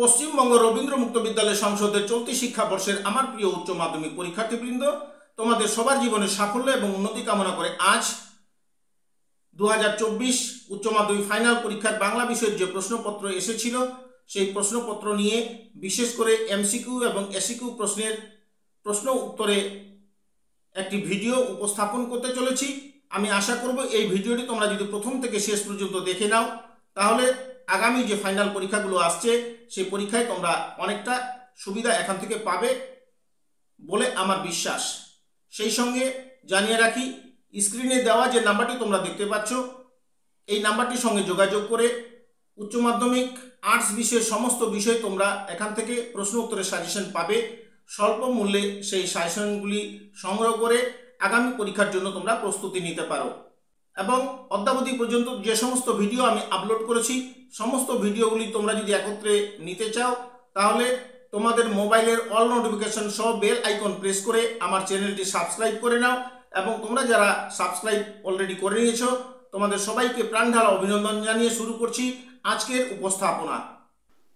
পশ্চিমবঙ্গ রবীন্দ্র মুক্ত বিদ্যালয় সংসদের চলতি শিক্ষাবর্ষের আমার প্রিয় উচ্চ মাধ্যমিক পরীক্ষার্থীবৃন্দ তোমাদের সবার জীবনে সাফল্য এবং উন্নতি কামনা করে আজ দু উচ্চ মাধ্যমিক ফাইনাল পরীক্ষার বাংলা বিষয়ের যে প্রশ্নপত্র এসেছিল সেই প্রশ্নপত্র নিয়ে বিশেষ করে এমসিকিউ এবং এসিকিউ প্রশ্নের প্রশ্ন উত্তরে একটি ভিডিও উপস্থাপন করতে চলেছি আমি আশা করব এই ভিডিওটি তোমরা যদি প্রথম থেকে শেষ পর্যন্ত দেখে নাও তাহলে আগামী যে ফাইনাল পরীক্ষাগুলো আসছে সেই পরীক্ষায় তোমরা অনেকটা সুবিধা এখান থেকে পাবে বলে আমার বিশ্বাস সেই সঙ্গে জানিয়ে রাখি স্ক্রিনে দেওয়া যে নাম্বারটি তোমরা দেখতে পাচ্ছ এই নাম্বারটির সঙ্গে যোগাযোগ করে উচ্চ মাধ্যমিক আর্টস বিষয়ে সমস্ত বিষয় তোমরা এখান থেকে প্রশ্ন উত্তরের সাজেশন পাবে স্বল্প মূল্যে সেই সাজেশনগুলি সংগ্রহ করে আগামী পরীক্ষার জন্য তোমরা প্রস্তুতি নিতে পারো এবং অদ্যাবধি পর্যন্ত যে সমস্ত ভিডিও আমি আপলোড করেছি সমস্ত ভিডিওগুলি তোমরা যদি একত্রে নিতে চাও তাহলে তোমাদের মোবাইলের অল নোটিফিকেশন সহ বেল আইকন প্রেস করে আমার চ্যানেলটি সাবস্ক্রাইব করে নাও এবং তোমরা যারা সাবস্ক্রাইব অলরেডি করে নিয়েছ তোমাদের সবাইকে প্রাণঢালা অভিনন্দন জানিয়ে শুরু করছি আজকের উপস্থাপনা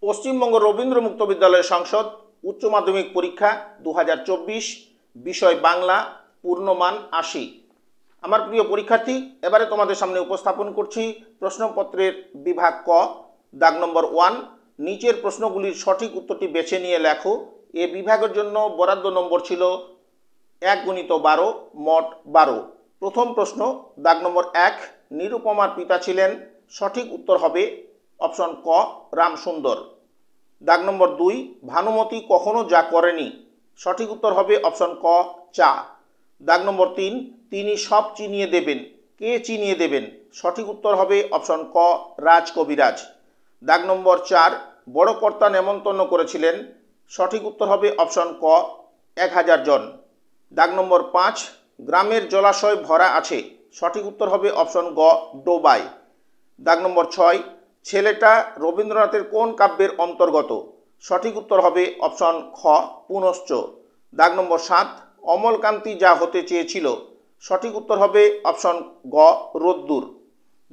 পশ্চিমবঙ্গ রবীন্দ্র মুক্ত বিদ্যালয় সংসদ উচ্চ মাধ্যমিক পরীক্ষা দু বিষয় বাংলা পূর্ণমান আশি আমার প্রিয় পরীক্ষার্থী এবারে তোমাদের সামনে উপস্থাপন করছি প্রশ্নপত্রের বিভাগ ক দাগ নম্বর ওয়ান নিচের প্রশ্নগুলির সঠিক উত্তরটি বেছে নিয়ে লেখো এ বিভাগের জন্য বরাদ্দ নম্বর ছিল এক গুণিত বারো মট বারো প্রথম প্রশ্ন দাগ নম্বর এক নিরুপমার পিতা ছিলেন সঠিক উত্তর হবে অপশন ক রামসুন্দর দাগ নম্বর দুই ভানুমতি কখনো যা করেনি সঠিক উত্তর হবে অপশন ক চা দাগ নম্বর তিন তিনি সব চিনিয়ে দেবেন কে চিনিয়ে দেবেন সঠিক উত্তর হবে অপশন ক রাজ কবিরাজ দাগ নম্বর চার বড় কর্তা নেমন্তন্ন করেছিলেন সঠিক উত্তর হবে অপশন ক এক হাজার জন দাগ নম্বর পাঁচ গ্রামের জলাশয় ভরা আছে সঠিক উত্তর হবে অপশন গ ডোবাই দাগ নম্বর ছয় ছেলেটা রবীন্দ্রনাথের কোন কাব্যের অন্তর্গত সঠিক উত্তর হবে অপশন খ পুনশ্চ দাগ নম্বর সাত অমলকান্তি যা হতে চেয়েছিল সঠিক উত্তর হবে অপশন গ রোদ্দুর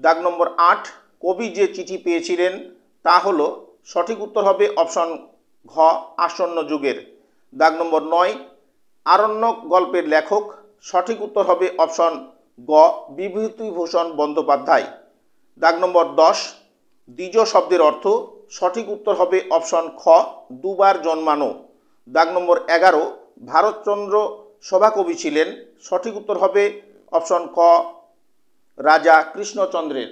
দাগ নম্বর আট কবি যে চিঠি পেয়েছিলেন তা হল সঠিক উত্তর হবে অপশন ঘ আসন্ন যুগের দাগ নম্বর নয় আরণ্যক গল্পের লেখক সঠিক উত্তর হবে অপশন গ বিভূতিভূষণ বন্দ্যোপাধ্যায় দাগ নম্বর দশ দ্বিজ শব্দের অর্থ সঠিক উত্তর হবে অপশন খ দুবার জন্মানো দাগ নম্বর এগারো ভারতচন্দ্র সভাকবি ছিলেন সঠিক উত্তর হবে অপশন ক রাজা কৃষ্ণচন্দ্রের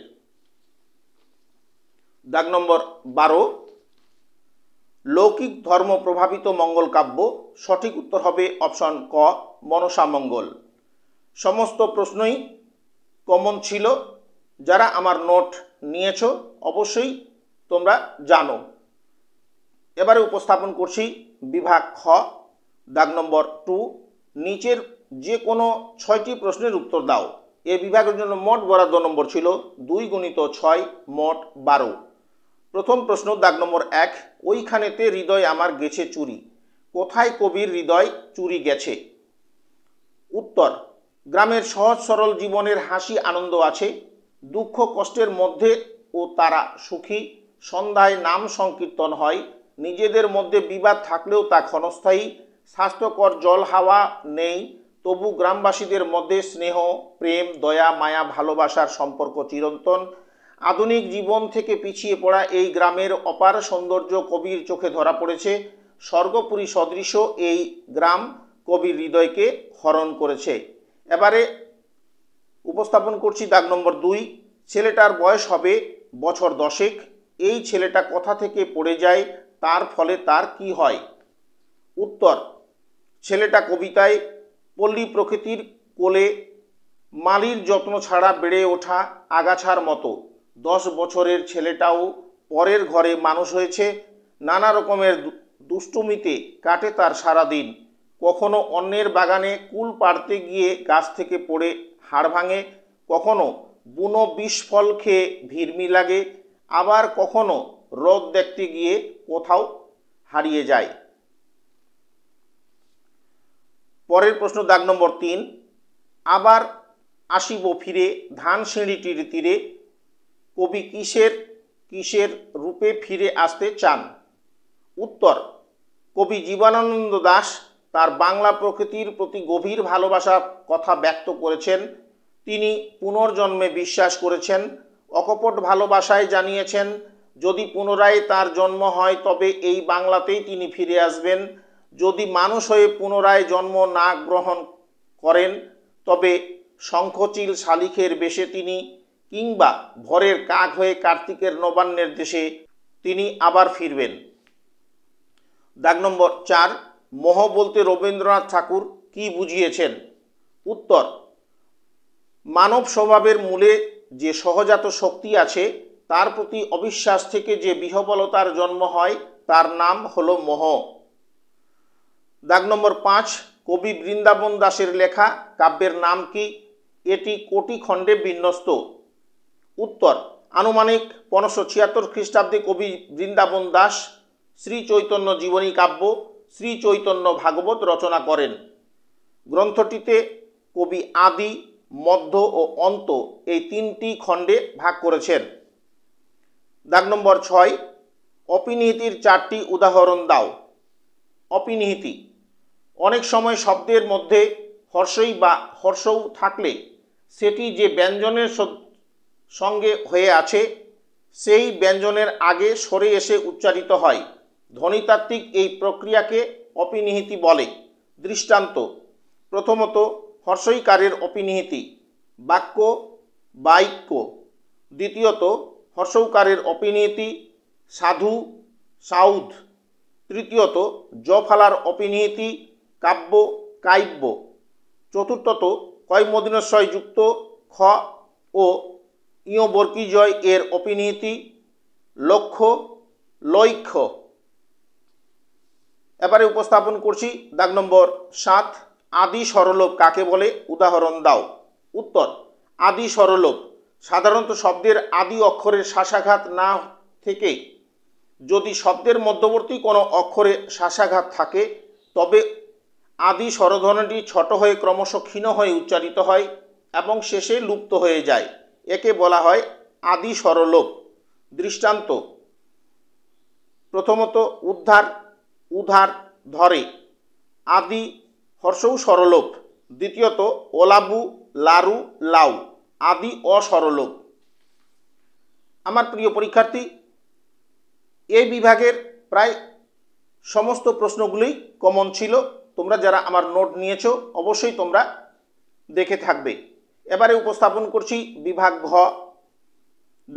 দাগ নম্বর বারো লৌকিক ধর্ম প্রভাবিত মঙ্গল কাব্য সঠিক উত্তর হবে অপশন ক মনসা মঙ্গল সমস্ত প্রশ্নই কমন ছিল যারা আমার নোট নিয়েছ অবশ্যই তোমরা জানো এবারে উপস্থাপন করছি বিভাগ খ দাগ নম্বর টু নিচের যে কোনো ছয়টি প্রশ্নের উত্তর দাও এ বিভাগের জন্য মোট বরাদ্দ নম্বর ছিল দুই গুণিত ছয় মোট বারো প্রথম প্রশ্ন দাগ নম্বর এক ওইখানেতে হৃদয় আমার গেছে চুরি কোথায় কবির হৃদয় চুরি গেছে উত্তর গ্রামের সহজ সরল জীবনের হাসি আনন্দ আছে দুঃখ কষ্টের মধ্যে ও তারা সুখী সন্ধ্যায় নাম সংকীর্তন হয় নিজেদের মধ্যে বিবাদ থাকলেও তা ক্ষণস্থায়ী স্বাস্থ্যকর জল হাওয়া নেই তবু গ্রামবাসীদের মধ্যে স্নেহ প্রেম দয়া মায়া ভালোবাসার সম্পর্ক চিরন্তন আধুনিক জীবন থেকে পিছিয়ে পড়া এই গ্রামের অপার সৌন্দর্য কবির চোখে ধরা পড়েছে স্বর্গপুরী সদৃশ এই গ্রাম কবির হৃদয়কে হরণ করেছে এবারে উপস্থাপন করছি দাগ নম্বর দুই ছেলেটার বয়স হবে বছর দশেক এই ছেলেটা কথা থেকে পড়ে যায় তার ফলে তার কি হয় উত্তর ছেলেটা কবিতায় পল্লী প্রকৃতির কোলে মালির যত্ন ছাড়া বেড়ে ওঠা আগাছার মতো দশ বছরের ছেলেটাও পরের ঘরে মানুষ হয়েছে নানা রকমের দুষ্টুমিতে কাটে তার সারাদিন কখনো অন্যের বাগানে কুল পাড়তে গিয়ে গাছ থেকে পড়ে হাড় ভাঙে কখনো বুনো বিষফল খেয়ে ভিড়মি লাগে আবার কখনো রোদ দেখতে গিয়ে কোথাও হারিয়ে যায় পরের প্রশ্ন দাগ নম্বর তিন আবার আসিব ফিরে ধান সিঁড়িটির তীরে কবি কিসের কিসের রূপে ফিরে আসতে চান উত্তর কবি জীবনানন্দ দাস তার বাংলা প্রকৃতির প্রতি গভীর ভালোবাসার কথা ব্যক্ত করেছেন তিনি পুনর্জন্মে বিশ্বাস করেছেন অকপট ভালোবাসায় জানিয়েছেন যদি পুনরায় তার জন্ম হয় তবে এই বাংলাতেই তিনি ফিরে আসবেন যদি মানুষ হয়ে পুনরায় জন্ম না গ্রহণ করেন তবে শঙ্খচিল শালিখের বেশে তিনি কিংবা ভরের কাক হয়ে কার্তিকের নবান্নের দেশে তিনি আবার ফিরবেন দাগ নম্বর চার মোহ বলতে রবীন্দ্রনাথ ঠাকুর কি বুঝিয়েছেন উত্তর মানব স্বভাবের মূলে যে সহজাত শক্তি আছে তার প্রতি অবিশ্বাস থেকে যে বিহবলতার জন্ম হয় তার নাম হলো মোহ দাগ নম্বর পাঁচ কবি বৃন্দাবন দাসের লেখা কাব্যের নাম কি এটি কোটি খণ্ডে বিন্যস্ত উত্তর আনুমানিক পনেরোশো ছিয়াত্তর খ্রিস্টাব্দে কবি বৃন্দাবন দাস শ্রী চৈতন্য জীবনী কাব্য শ্রী চৈতন্য ভাগবত রচনা করেন গ্রন্থটিতে কবি আদি মধ্য ও অন্ত এই তিনটি খণ্ডে ভাগ করেছেন দাগ নম্বর ছয় অপিনীতির চারটি উদাহরণ দাও অপিনীতি অনেক সময় শব্দের মধ্যে হর্ষই বা হর্ষও থাকলে সেটি যে ব্যঞ্জনের সঙ্গে হয়ে আছে সেই ব্যঞ্জনের আগে সরে এসে উচ্চারিত হয় ধ্বনিতাত্ত্বিক এই প্রক্রিয়াকে অপিনিহিতি বলে দৃষ্টান্ত প্রথমত হর্ষইকারের অপিনিহিতি বাক্য বাইক্য দ্বিতীয়ত হর্ষৌকারের অপিনিহিতি সাধু সাউথ তৃতীয়ত জফালার অপিনিহিতি কাব্য কাব্য চতুর্থত কয় মদিনশয় যুক্ত খ ও ইয় বর্কিজয় এর অপিনীতি লক্ষ্য লক্ষ্য এবারে উপস্থাপন করছি দাগ নম্বর সাত আদি সরলোভ কাকে বলে উদাহরণ দাও উত্তর আদি সরলোভ সাধারণত শব্দের আদি অক্ষরের শ্বাসাঘাত না থেকে যদি শব্দের মধ্যবর্তী কোনো অক্ষরে শ্বাসাঘাত থাকে তবে আদি স্বরধ্বনিটি ছোট হয়ে ক্রমশ ক্ষীণ হয়ে উচ্চারিত হয় এবং শেষে লুপ্ত হয়ে যায় একে বলা হয় আদি স্বরলোপ দৃষ্টান্ত প্রথমত উদ্ধার উধার ধরে আদি হর্ষৌ সরলোপ দ্বিতীয়ত ওলাবু লারু লাউ আদি অসরলোপ আমার প্রিয় পরীক্ষার্থী এই বিভাগের প্রায় সমস্ত প্রশ্নগুলি কমন ছিল তোমরা যারা আমার নোট নিয়েছো অবশ্যই তোমরা দেখে থাকবে এবারে উপস্থাপন করছি বিভাগ ঘ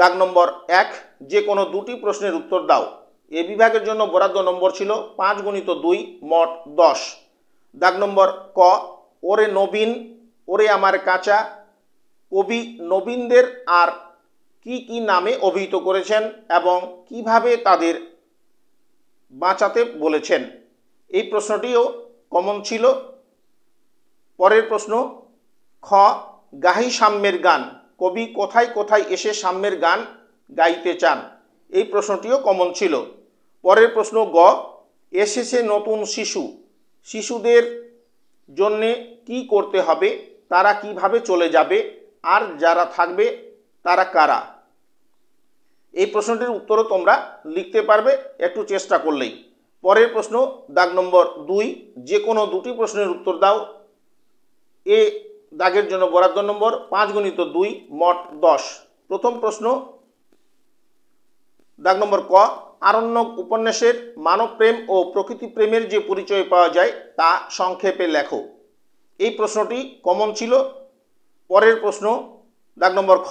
দাগ নম্বর এক যে কোনো দুটি প্রশ্নের উত্তর দাও এ বিভাগের জন্য বরাদ্দ নম্বর ছিল পাঁচ গণিত দুই মট দশ দাগ নম্বর ক ওরে নবীন ওরে আমার কাঁচা কবি নবীনদের আর কি কি নামে অভিহিত করেছেন এবং কিভাবে তাদের বাঁচাতে বলেছেন এই প্রশ্নটিও কমন ছিল পরের প্রশ্ন খ গাহি সাম্যের গান কবি কোথায় কোথায় এসে সাম্যের গান গাইতে চান এই প্রশ্নটিও কমন ছিল পরের প্রশ্ন গ এসেছে নতুন শিশু শিশুদের জন্যে কি করতে হবে তারা কিভাবে চলে যাবে আর যারা থাকবে তারা কারা এই প্রশ্নটির উত্তরও তোমরা লিখতে পারবে একটু চেষ্টা করলেই পরের প্রশ্ন দাগ নম্বর দুই যে কোনো দুটি প্রশ্নের উত্তর দাও এ দাগের জন্য বরাদ্দ নম্বর পাঁচ গণিত দুই মট দশ প্রথম প্রশ্ন দাগ নম্বর ক আরণ্যক উপন্যাসের মানবপ্রেম ও প্রকৃতিপ্রেমের যে পরিচয় পাওয়া যায় তা সংক্ষেপে লেখো এই প্রশ্নটি কমন ছিল পরের প্রশ্ন দাগ নম্বর খ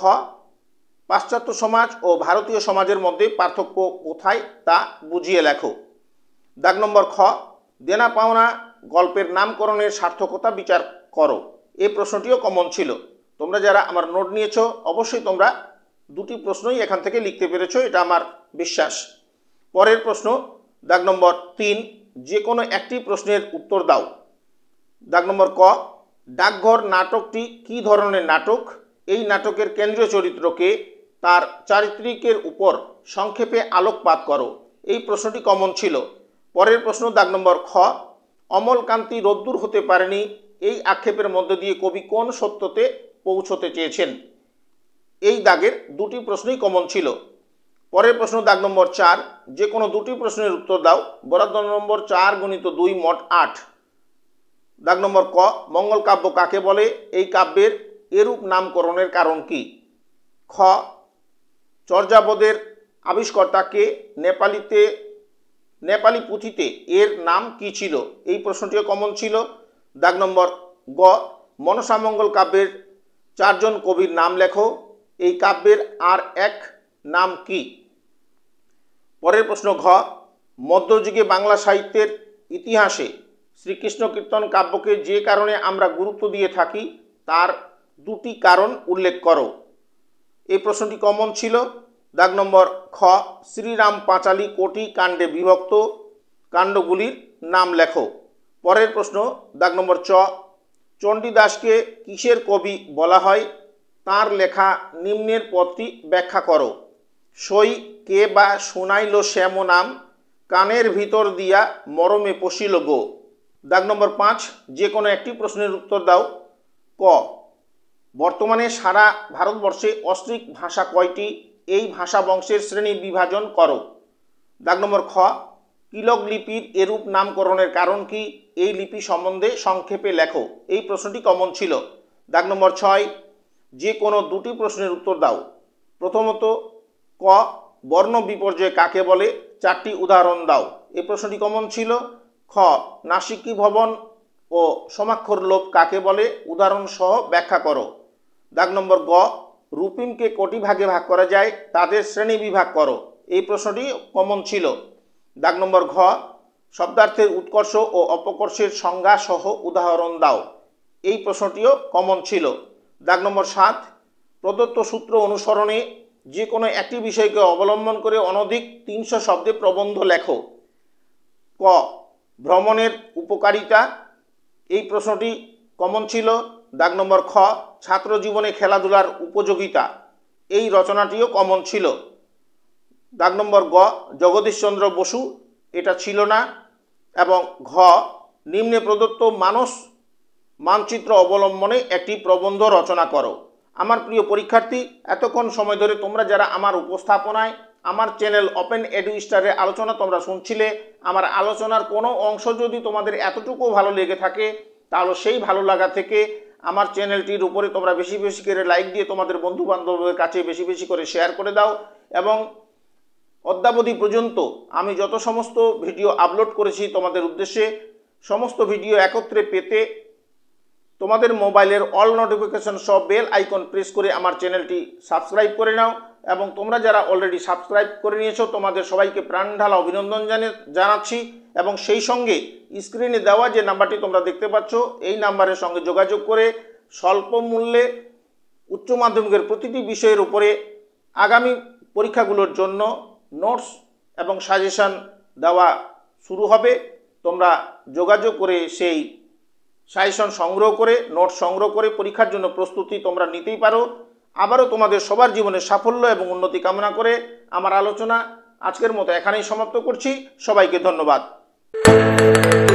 পাশ্চাত্য সমাজ ও ভারতীয় সমাজের মধ্যে পার্থক্য কোথায় তা বুঝিয়ে লেখো দাগ নম্বর খ দেনা পাওনা গল্পের নামকরণের সার্থকতা বিচার করো এই প্রশ্নটিও কমন ছিল তোমরা যারা আমার নোট নিয়েছ অবশ্যই তোমরা দুটি প্রশ্নই এখান থেকে লিখতে পেরেছ এটা আমার বিশ্বাস পরের প্রশ্ন দাগ নম্বর তিন যে কোনো একটি প্রশ্নের উত্তর দাও দাগ নম্বর ক ডাকঘর নাটকটি কি ধরনের নাটক এই নাটকের কেন্দ্রীয় চরিত্রকে তার চারিত্রিকের উপর সংক্ষেপে আলোকপাত করো এই প্রশ্নটি কমন ছিল পরের প্রশ্ন দাগ নম্বর খ অমলকান্তি রোদ্দুর হতে পারেনি এই আক্ষেপের মধ্য দিয়ে কবি কোন সত্যতে পৌঁছতে চেয়েছেন এই দাগের দুটি প্রশ্নই কমন ছিল পরের প্রশ্ন দাগ নম্বর চার যে কোনো দুটি প্রশ্নের উত্তর দাও বরাদ্দ নম্বর চার গণিত দুই মোট আট দাগ নম্বর ক মঙ্গল কাব্য কাকে বলে এই কাব্যের এরূপ নামকরণের কারণ কি খ চর্যাবদের আবিষ্কর্তাকে নেপালিতে নেপালি পুঁথিতে এর নাম কি ছিল এই প্রশ্নটিও কমন ছিল দাগ নম্বর গ মনসামঙ্গল কাব্যের চারজন কবির নাম লেখো এই কাব্যের আর এক নাম কি পরের প্রশ্ন ঘ মধ্যযুগে বাংলা সাহিত্যের ইতিহাসে শ্রীকৃষ্ণ কীর্তন কাব্যকে যে কারণে আমরা গুরুত্ব দিয়ে থাকি তার দুটি কারণ উল্লেখ করো এই প্রশ্নটি কমন ছিল দাগ নম্বর খ শ্রীরাম পাঁচালী কোটি কাণ্ডে বিভক্ত কাণ্ডগুলির নাম লেখো পরের প্রশ্ন দাগ নম্বর চ চণ্ডীদাসকে কিসের কবি বলা হয় তার লেখা নিম্নের পথটি ব্যাখ্যা করো সই কে বা শোনাইল শ্যাম নাম কানের ভিতর দিয়া মরমে পশিল গো দাগ নম্বর পাঁচ যে কোনো একটি প্রশ্নের উত্তর দাও ক বর্তমানে সারা ভারতবর্ষে অস্ট্রিক ভাষা কয়টি এই ভাষা বংশের শ্রেণী বিভাজন করো দাগ নম্বর খ কিলক লিপির এরূপ নামকরণের কারণ কি এই লিপি সম্বন্ধে সংক্ষেপে লেখো এই প্রশ্নটি কমন ছিল দাগ নম্বর ছয় যে কোনো দুটি প্রশ্নের উত্তর দাও প্রথমত ক বর্ণ বিপর্যয় কাকে বলে চারটি উদাহরণ দাও এই প্রশ্নটি কমন ছিল খ নাসিকী ভবন ও সমাক্ষর লোভ কাকে বলে উদাহরণ সহ ব্যাখ্যা করো দাগ নম্বর গ রুপিমকে কোটি ভাগে ভাগ করা যায় তাদের শ্রেণী বিভাগ করো এই প্রশ্নটি কমন ছিল দাগ নম্বর ঘ শব্দার্থের উৎকর্ষ ও অপকর্ষের সংজ্ঞা সহ উদাহরণ দাও এই প্রশ্নটিও কমন ছিল দাগ নম্বর সাত প্রদত্ত সূত্র অনুসরণে যে কোনো একটি বিষয়কে অবলম্বন করে অনধিক তিনশো শব্দে প্রবন্ধ লেখো ক ভ্রমণের উপকারিতা এই প্রশ্নটি কমন ছিল দাগ নম্বর খ ছাত্র জীবনে খেলাধুলার উপযোগিতা এই রচনাটিও কমন ছিল দাগ নম্বর গ জগদীশচন্দ্র বসু এটা ছিল না এবং ঘ নিম্নে প্রদত্ত মানস মানচিত্র অবলম্বনে একটি প্রবন্ধ রচনা করো আমার প্রিয় পরীক্ষার্থী এতক্ষণ সময় ধরে তোমরা যারা আমার উপস্থাপনায় আমার চ্যানেল ওপেন এডু স্টারের আলোচনা তোমরা শুনছিলে আমার আলোচনার কোনো অংশ যদি তোমাদের এতটুকু ভালো লেগে থাকে তাহলে সেই ভালো লাগা থেকে আমার চ্যানেলটির উপরে তোমরা বেশি বেশি করে লাইক দিয়ে তোমাদের বন্ধু কাছে বেশি বেশি করে শেয়ার করে দাও এবং অদ্যাবধি পর্যন্ত আমি যত সমস্ত ভিডিও আপলোড করেছি তোমাদের উদ্দেশ্যে সমস্ত ভিডিও একত্রে পেতে তোমাদের মোবাইলের অল নোটিফিকেশন সব বেল আইকন প্রেস করে আমার চ্যানেলটি সাবস্ক্রাইব করে নাও এবং তোমরা যারা অলরেডি সাবস্ক্রাইব করে নিয়েছো তোমাদের সবাইকে প্রাণ ঢালা অভিনন্দন জানিয়ে জানাচ্ছি এবং সেই সঙ্গে স্ক্রিনে দেওয়া যে নাম্বারটি তোমরা দেখতে পাচ্ছ এই নাম্বারের সঙ্গে যোগাযোগ করে স্বল্প মূল্যে উচ্চ মাধ্যমিকের প্রতিটি বিষয়ের উপরে আগামী পরীক্ষাগুলোর জন্য নোটস এবং সাজেশান দেওয়া শুরু হবে তোমরা যোগাযোগ করে সেই সাজেশন সংগ্রহ করে নোট সংগ্রহ করে পরীক্ষার জন্য প্রস্তুতি তোমরা নিতেই পারো আবারও তোমাদের সবার জীবনে সাফল্য এবং উন্নতি কামনা করে আমার আলোচনা আজকের মতো এখানেই সমাপ্ত করছি সবাইকে ধন্যবাদ